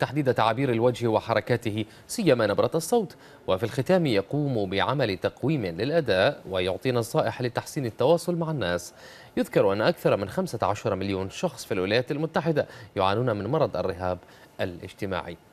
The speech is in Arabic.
تحديد تعابير الوجه وحركاته سيما نبرة الصوت وفي الختام يقوم بعمل تقويم للأداء ويعطي نصائح لتحسين التواصل مع الناس يذكر أن أكثر من 15 مليون شخص في الولايات المتحدة يعانون من مرض الرهاب الاجتماعي